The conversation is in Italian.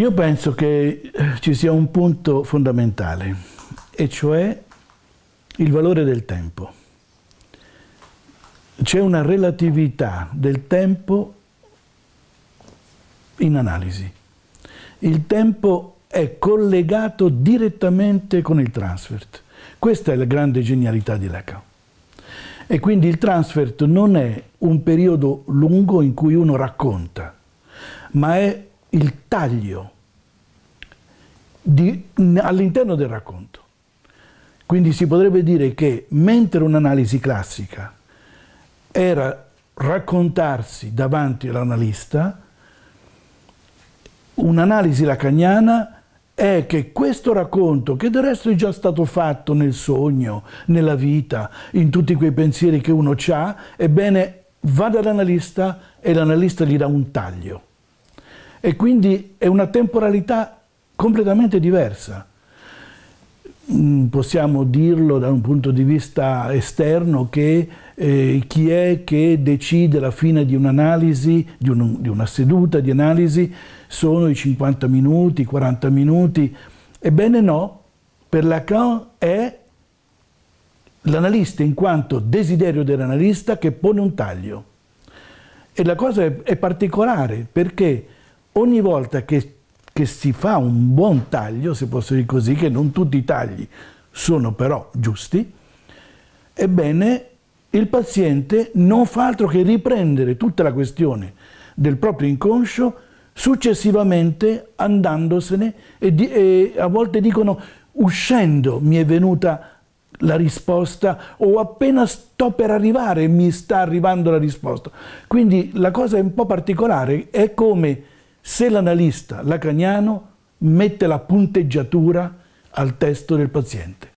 Io penso che eh, ci sia un punto fondamentale, e cioè il valore del tempo. C'è una relatività del tempo in analisi. Il tempo è collegato direttamente con il transfert. Questa è la grande genialità di Lacan. E quindi il transfert non è un periodo lungo in cui uno racconta, ma è il taglio all'interno del racconto. Quindi si potrebbe dire che mentre un'analisi classica era raccontarsi davanti all'analista, un'analisi lacagnana è che questo racconto, che del resto è già stato fatto nel sogno, nella vita, in tutti quei pensieri che uno ha, ebbene va dall'analista e l'analista gli dà un taglio e quindi è una temporalità completamente diversa. Mm, possiamo dirlo da un punto di vista esterno che eh, chi è che decide la fine di un'analisi, di, un, di una seduta di analisi, sono i 50 minuti, i 40 minuti. Ebbene no, per Lacan è l'analista in quanto desiderio dell'analista che pone un taglio. E la cosa è, è particolare perché ogni volta che, che si fa un buon taglio, se posso dire così, che non tutti i tagli sono però giusti, ebbene il paziente non fa altro che riprendere tutta la questione del proprio inconscio successivamente andandosene e, di, e, a volte dicono uscendo mi è venuta la risposta o appena sto per arrivare mi sta arrivando la risposta. Quindi la cosa è un po' particolare, è come se l'analista lacaniano mette la punteggiatura al testo del paziente.